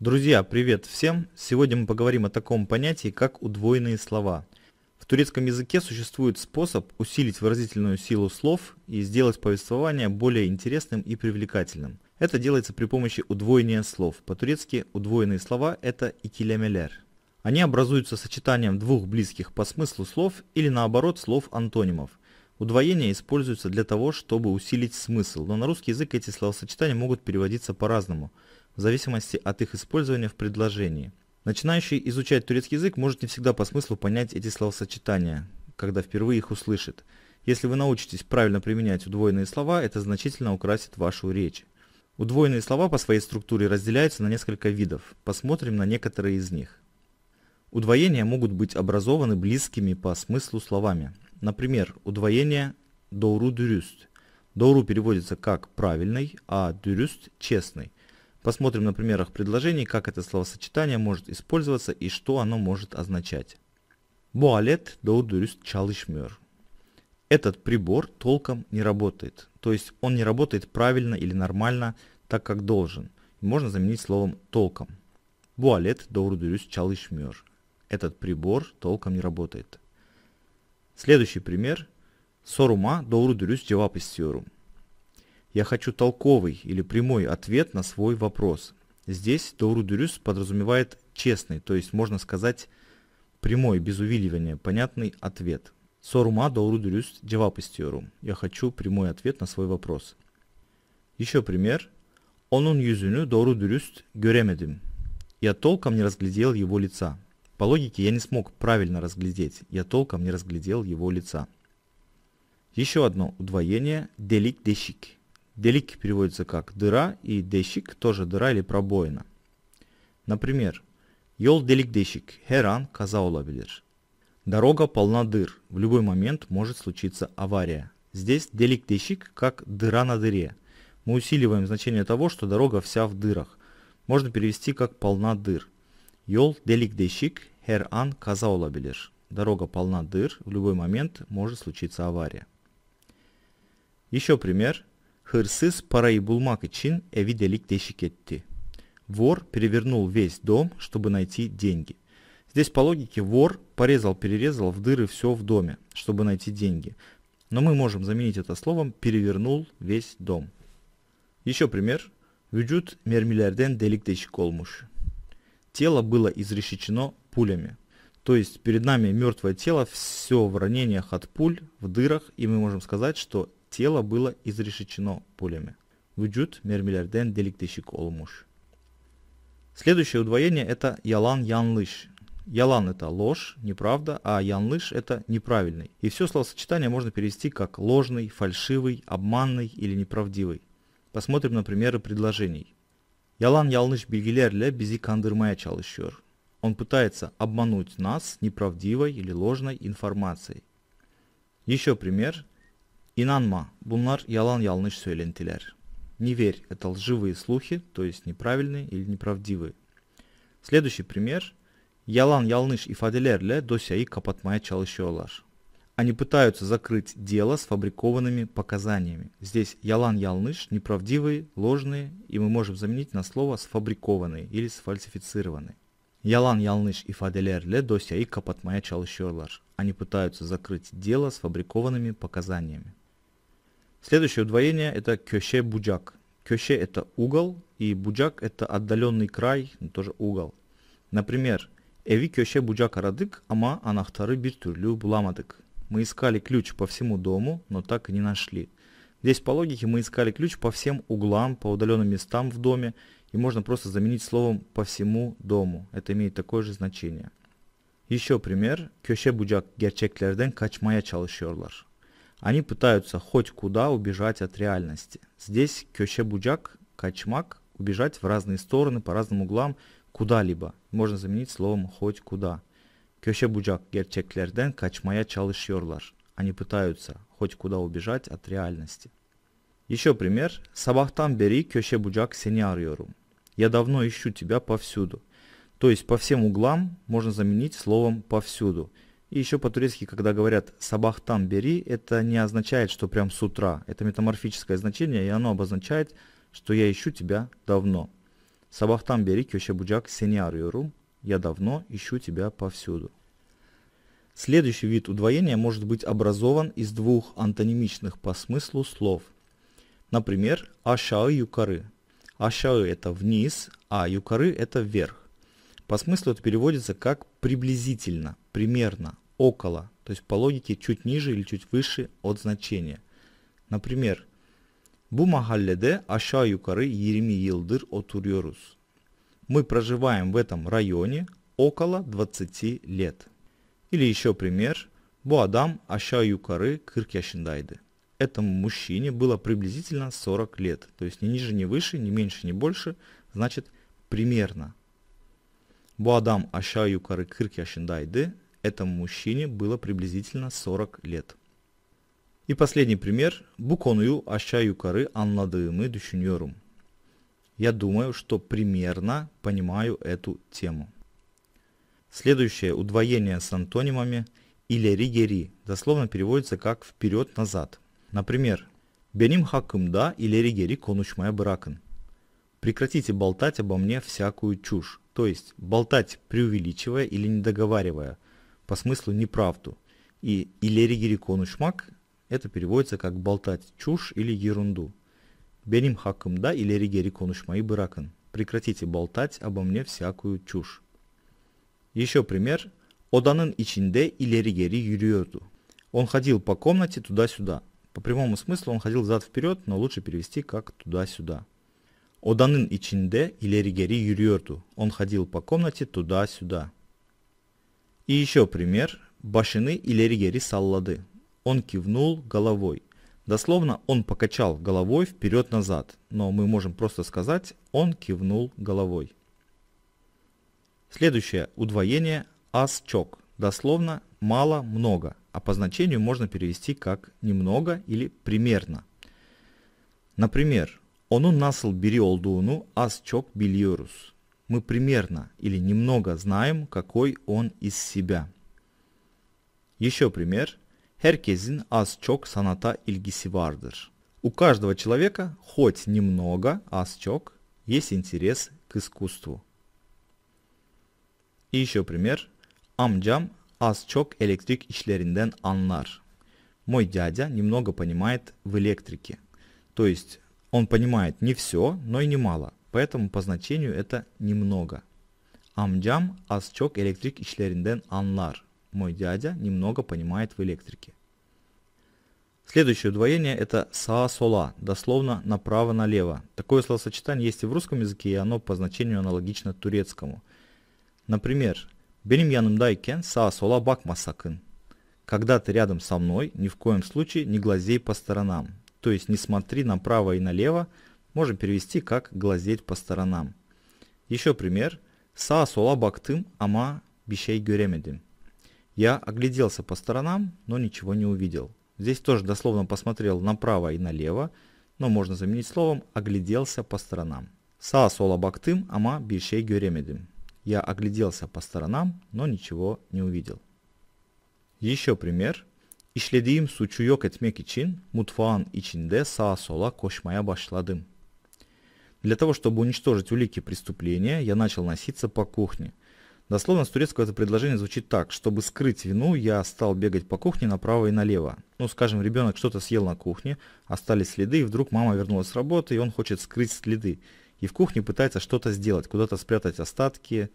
Друзья, привет всем! Сегодня мы поговорим о таком понятии, как удвоенные слова. В турецком языке существует способ усилить выразительную силу слов и сделать повествование более интересным и привлекательным. Это делается при помощи удвоения слов. По-турецки удвоенные слова – это икилямеляр. Они образуются сочетанием двух близких по смыслу слов или наоборот слов-антонимов. Удвоение используется для того, чтобы усилить смысл, но на русский язык эти словосочетания могут переводиться по-разному в зависимости от их использования в предложении. Начинающий изучать турецкий язык может не всегда по смыслу понять эти словосочетания, когда впервые их услышит. Если вы научитесь правильно применять удвоенные слова, это значительно украсит вашу речь. Удвоенные слова по своей структуре разделяются на несколько видов. Посмотрим на некоторые из них. Удвоения могут быть образованы близкими по смыслу словами. Например, удвоение «доуру дюрюст». «Доуру» переводится как «правильный», а «дюрюст» – «честный». Посмотрим на примерах предложений, как это словосочетание может использоваться и что оно может означать. Буалет доудурюст чалышмёр. Этот прибор толком не работает, то есть он не работает правильно или нормально, так как должен. Можно заменить словом толком. Буалет доудурюст чалышмёр. Этот прибор толком не работает. Следующий пример. Сорума доудурюст джеваписьёрум. Я хочу толковый или прямой ответ на свой вопрос. Здесь Тору подразумевает честный, то есть можно сказать прямой, без увиливания, понятный ответ. Сорума Тору Дюрюс Я хочу прямой ответ на свой вопрос. Еще пример. Онун юзюню doğru гюремедим. Я толком не разглядел его лица. По логике я не смог правильно разглядеть. Я толком не разглядел его лица. Еще одно удвоение. Делик дешики. Делик переводится как дыра и дещик тоже дыра или пробоина. Например, йол делик deşik херан an kaza Дорога полна дыр, в любой момент может случиться авария. Здесь делик deşik как дыра на дыре. Мы усиливаем значение того, что дорога вся в дырах. Можно перевести как полна дыр. Йол делик deşik херан an kaza Дорога полна дыр, в любой момент может случиться авария. Еще пример – Хırsız парayı bulmak için evi делик дешик etti. Вор перевернул весь дом, чтобы найти деньги. Здесь по логике вор порезал-перерезал в дыры все в доме, чтобы найти деньги. Но мы можем заменить это словом «перевернул весь дом». Еще пример. Вюджут мермилерден делик дешик olmuş. Тело было изрешечено пулями. То есть перед нами мертвое тело, все в ранениях от пуль, в дырах, и мы можем сказать, что Тело было изрешечено пулями. Вуджуд mermilerden delik deşik olmuş. Следующее удвоение это ялан янлыш. Ялан это ложь, неправда, а янлыш это неправильный. И все словосочетание можно перевести как ложный, фальшивый, обманный или неправдивый. Посмотрим на примеры предложений. Ялан ялныш билгилерле бизи кандырмая çalışıyor. Он пытается обмануть нас неправдивой или ложной информацией. Еще пример. Инанма. Bunlar ялан ялныш söylentiler. Не верь. Это лживые слухи, то есть неправильные или неправдивые. Следующий пример. ялан Yalan yanlış ifadelerle досяи kapatmaya çalışıyorlar. Они пытаются закрыть дело с фабрикованными показаниями. Здесь ялан ялныш, неправдивые, ложные, и мы можем заменить на слово сфабрикованные или сфальсифицированные. Ялан ялныш и фаделерле досяи капатмая чалщерлар. Они пытаются закрыть дело с фабрикованными показаниями. Следующее удвоение это кёще буджак. Кёще это угол, и буджак это отдаленный край, тоже угол. Например, эви кёще буджак арадык, ама анахтары бир түрлü буламадык. Мы искали ключ по всему дому, но так и не нашли. Здесь по логике мы искали ключ по всем углам, по удаленным местам в доме, и можно просто заменить словом по всему дому. Это имеет такое же значение. Еще пример. Köşe bucak gerçeklerden kaçmaya çalışıyorlar. Они пытаются хоть куда убежать от реальности. Здесь кёще-буджак, качмак, убежать в разные стороны, по разным углам, куда-либо. Можно заменить словом хоть куда. Köşe-bucak gerçeklerden kaçmaya çalışıyorlar. Они пытаются хоть куда убежать от реальности. Еще пример. Sabahtan beri köşe-bucak seni arıyorum. Я давно ищу тебя повсюду. То есть по всем углам можно заменить словом повсюду – и еще по-турецки, когда говорят «сабахтан бери», это не означает, что прям с утра. Это метаморфическое значение, и оно обозначает, что я ищу тебя давно. «Сабахтан бери кёше буджак сени Я давно ищу тебя повсюду. Следующий вид удвоения может быть образован из двух антонимичных по смыслу слов. Например, ашау юкары». Ашау это вниз, а «юкары» – это вверх. По смыслу это переводится как приблизительно, примерно, около, то есть по логике чуть ниже или чуть выше от значения. Например, bu mahallede aşağı yukarı 20 yıldır oturuyoruz. Мы проживаем в этом районе около 20 лет. Или еще пример. Bu adam aşağı yukarı 40 yaşındaydı. Этому мужчине было приблизительно 40 лет. То есть ни ниже, ни выше, ни меньше, ни больше. Значит, примерно. Bu adam aşağı yukarı 40 yaşındaydı. Этому мужчине было приблизительно 40 лет. И последний пример. Bu konuyu aşağı yukarı anladığımı düşünüyorum. Я думаю, что примерно понимаю эту тему. Следующее удвоение с антонимами «илери-гери» дословно переводится как «вперед-назад». Например, «Benim hakkımda илери гери konuşmaya bırakın». Прекратите болтать обо мне всякую чушь, то есть болтать преувеличивая или недоговаривая, по смыслу неправду. И «Илери Герикону шмак» это переводится как «болтать чушь» или «ерунду». Беним хакам да или Герикону шмаи быракан. Прекратите болтать обо мне всякую чушь. Еще пример. Оданын ичинде или гери юриоту. Он ходил по комнате туда-сюда. По прямому смыслу он ходил зад-вперед, но лучше перевести как «туда-сюда». Odanın içinde ileri гери yürüyordu. Он ходил по комнате туда-сюда. И еще пример. Башины иleri гери саллады. Он кивнул головой. Дословно он покачал головой вперед-назад, но мы можем просто сказать «он кивнул головой». Следующее удвоение «асчок». Дословно «мало», «много», а по значению можно перевести как «немного» или «примерно». Например, Onun nasıl biri olduğunu az çok biliyoruz. Мы примерно или немного знаем, какой он из себя. Еще пример. Herkesin az çok sanata ilgisi vardır. У каждого человека хоть немного, аз чок, есть интерес к искусству. И еще пример. Амджам аз чок электрик ишлеринден анлар. Мой дядя немного понимает в электрике. То есть он понимает не все, но и не мало, поэтому по значению это немного. Amcam асчок электрик elektrik анлар. Мой дядя немного понимает в электрике. Следующее удвоение это са-сола, дословно направо-налево. Такое словосочетание есть и в русском языке, и оно по значению аналогично турецкому. Например, «Benim yanımdayken sağa sola bakma sakın». «Когда ты рядом со мной, ни в коем случае не глазей по сторонам» то есть не смотри направо и налево, можно перевести как «глазеть по сторонам». Еще пример. Са сола бактым ама бишей гюремедин. Я огляделся по сторонам, но ничего не увидел. Здесь тоже дословно посмотрел направо и налево, но можно заменить словом «огляделся по сторонам». Са сола бактым ама бишей гюремедин. Я огляделся по сторонам, но ничего не увидел. Еще пример. İşlediğim suçu yok etmek için mutfağın içinde sağa sola koşmaya başladım. Для того, чтобы уничтожить улики преступления, я начал носиться по кухне. Дословно с турецкого это предложение звучит так. Чтобы скрыть вину, я стал бегать по кухне направо и налево. Ну, скажем, ребенок что-то съел на кухне, остались следы, и вдруг мама вернулась с работы, и он хочет скрыть следы. И в кухне пытается что-то сделать, куда-то спрятать остатки,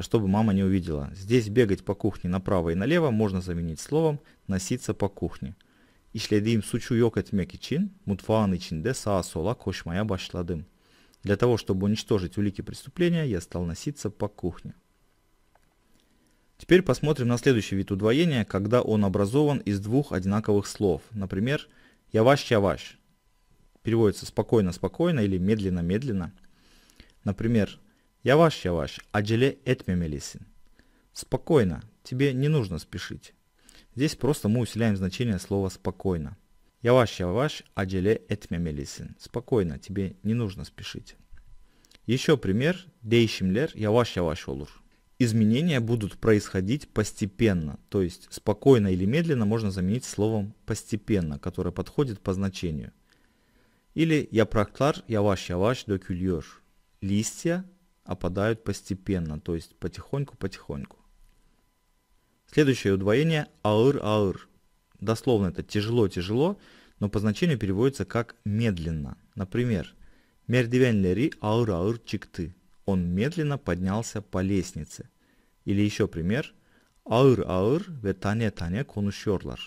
чтобы мама не увидела. Здесь бегать по кухне направо и налево можно заменить словом «носиться по кухне». İşlediğim suçu yok etmek için mutfağın içinde sağa sola koşmaya başladım. Для того, чтобы уничтожить улики преступления, я стал носиться по кухне. Теперь посмотрим на следующий вид удвоения, когда он образован из двух одинаковых слов. Например, «яваш-яваш» переводится «спокойно-спокойно» или «медленно-медленно». Например, Yavaş yavaş, acele etmemelisin. Спокойно, тебе не нужно спешить. Здесь просто мы усиляем значение слова «спокойно». Yavaş yavaş, acele etmemelisin. Спокойно, тебе не нужно спешить. Еще пример. Değişimler yavaş yavaş olur. Изменения будут происходить постепенно, то есть спокойно или медленно можно заменить словом «постепенно», которое подходит по значению. Или «yapraklar yavaş yavaş dökülüyor». Листья опадают постепенно, то есть потихоньку-потихоньку. Следующее удвоение аур аур, Дословно это тяжело-тяжело, но по значению переводится как медленно. Например, мердивенлери аур аур чикты. Он медленно поднялся по лестнице. Или еще пример. аур аыр ветане-тане конушерлар.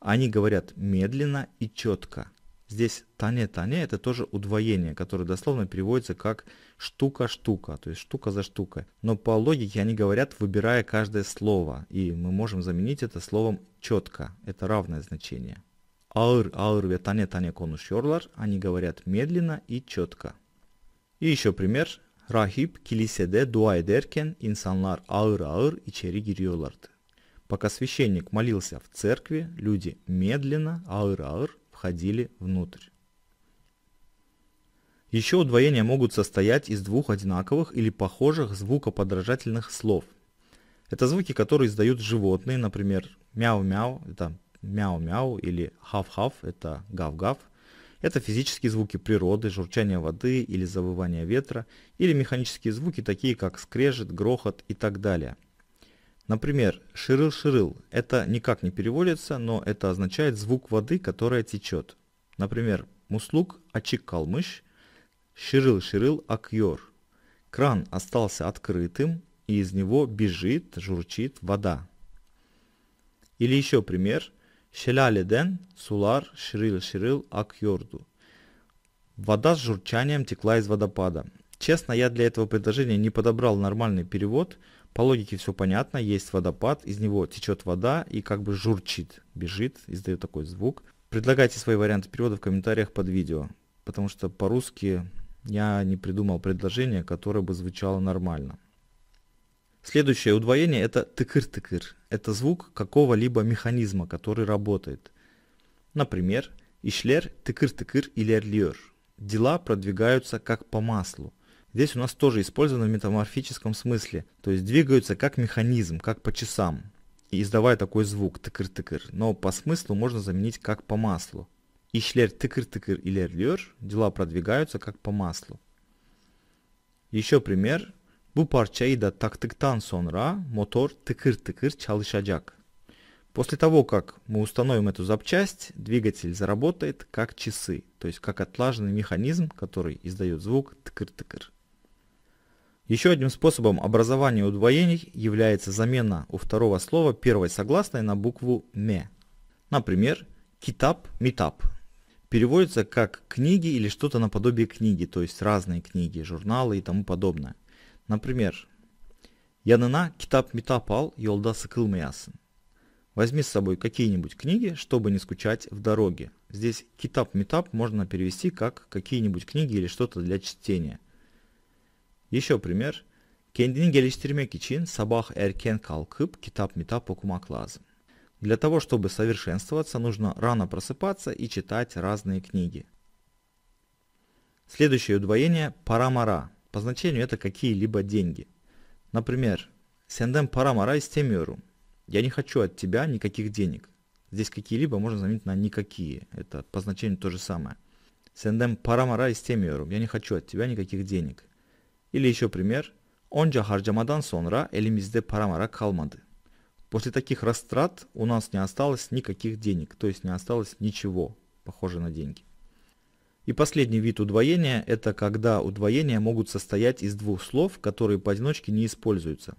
Они говорят медленно и четко. Здесь тане тане это тоже удвоение, которое дословно переводится как штука-штука, то есть штука за штукой. Но по логике они говорят, выбирая каждое слово, и мы можем заменить это словом четко, это равное значение. Аур, аур ве тане тане конушьорлар, они говорят медленно и четко. И еще пример. Rahip kilisede dua инсанлар insanlar ağır и чери giriyorlardı. Пока священник молился в церкви, люди медленно, аур-аур, входили внутрь. Еще удвоения могут состоять из двух одинаковых или похожих звукоподражательных слов. Это звуки, которые издают животные, например, мяу-мяу, это мяу-мяу, или хав-хав, это гав-гав. Это физические звуки природы, журчание воды или завывание ветра, или механические звуки, такие как скрежет, грохот и так далее – Например, ширыл-ширыл – это никак не переводится, но это означает звук воды, которая течет. Например, муслук ачик калмыш, ширыл-ширыл акьор. Кран остался открытым, и из него бежит, журчит вода. Или еще пример. Шеляледен сулар ширил-ширил акьорду. Вода с журчанием текла из водопада. Честно, я для этого предложения не подобрал нормальный перевод – по логике все понятно, есть водопад, из него течет вода и как бы журчит, бежит, издает такой звук. Предлагайте свои варианты перевода в комментариях под видео, потому что по-русски я не придумал предложение, которое бы звучало нормально. Следующее удвоение это тыкыр-тыкыр. Это звук какого-либо механизма, который работает. Например, ишлер тыкыр-тыкыр или эрлиер. Дела продвигаются как по маслу здесь у нас тоже использовано в метаморфическом смысле, то есть двигаются как механизм, как по часам, и издавая такой звук тыкр-тыкр, но по смыслу можно заменить как по маслу. Ишлер тыкр-тыкр или лер, дела продвигаются как по маслу. Еще пример. Bu parçayı da taktıktan sonra motor tıkır tıkır çalışacak. После того, как мы установим эту запчасть, двигатель заработает как часы, то есть как отлаженный механизм, который издает звук тыкыр-тыкыр. Еще одним способом образования удвоений является замена у второго слова первой согласной на букву «ме». Например, «китап» – «митап». Переводится как «книги» или что-то наподобие книги, то есть разные книги, журналы и тому подобное. Например, «Янына китап митапал йолда сыкылмаясын». Возьми с собой какие-нибудь книги, чтобы не скучать в дороге. Здесь китап-метап можно перевести как какие-нибудь книги или что-то для чтения – еще пример. Kendini geliştirmek için sabah erken kalkıp kitap mitap okumak lazım. Для того, чтобы совершенствоваться, нужно рано просыпаться и читать разные книги. Следующее удвоение – парамара. По значению это какие-либо деньги. Например, «Сендем парамара истемиорум». «Я не хочу от тебя никаких денег». Здесь какие-либо можно заменить на «никакие». Это по значению то же самое. «Сендем парамара истемиорум». «Я не хочу от тебя никаких денег». Или еще пример. Onca harcamadan сонра elimizde para mara kalmadı. После таких растрат у нас не осталось никаких денег, то есть не осталось ничего, похоже на деньги. И последний вид удвоения – это когда удвоения могут состоять из двух слов, которые поодиночке не используются.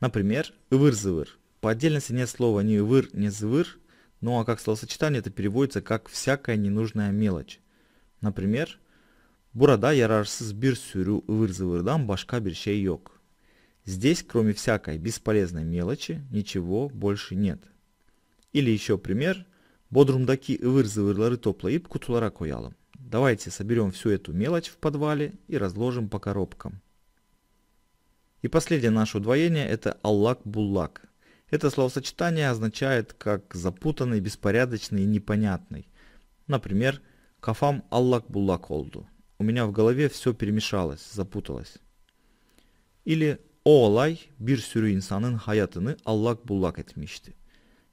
Например, «ывыр-зывыр». По отдельности нет слова ни «ывыр», ни «звыр», ну а как словосочетание это переводится как «всякая ненужная мелочь». Например, Burada yararsız bir sürü ıvır зывырдан başka bir şey yok. Здесь, кроме всякой бесполезной мелочи, ничего больше нет. Или еще пример. Бодрумдaki ıvır-zıvırları toplayıp kutulara koyalım. Давайте соберем всю эту мелочь в подвале и разложим по коробкам. И последнее наше удвоение – это Аллак-Буллак. Это словосочетание означает как запутанный, беспорядочный и непонятный. Например, кафам Аллак-Буллак олду – у меня в голове все перемешалось, запуталось. Или o olay bir sürü insanın hayatını allak bullak etmişti.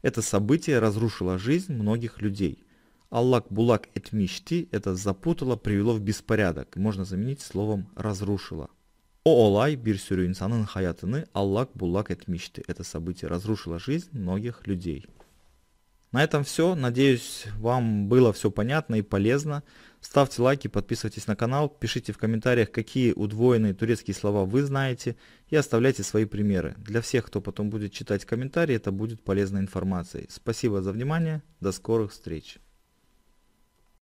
Это событие разрушило жизнь многих людей. Аллак булак этмишти – это запутало, привело в беспорядок. Можно заменить словом «разрушило». О олай bir sürü insanın hayatını Аллак булак этмишти – это событие разрушило жизнь многих людей. На этом все. Надеюсь, вам было все понятно и полезно. Ставьте лайки, подписывайтесь на канал, пишите в комментариях, какие удвоенные турецкие слова вы знаете и оставляйте свои примеры. Для всех, кто потом будет читать комментарии, это будет полезной информацией. Спасибо за внимание, до скорых встреч!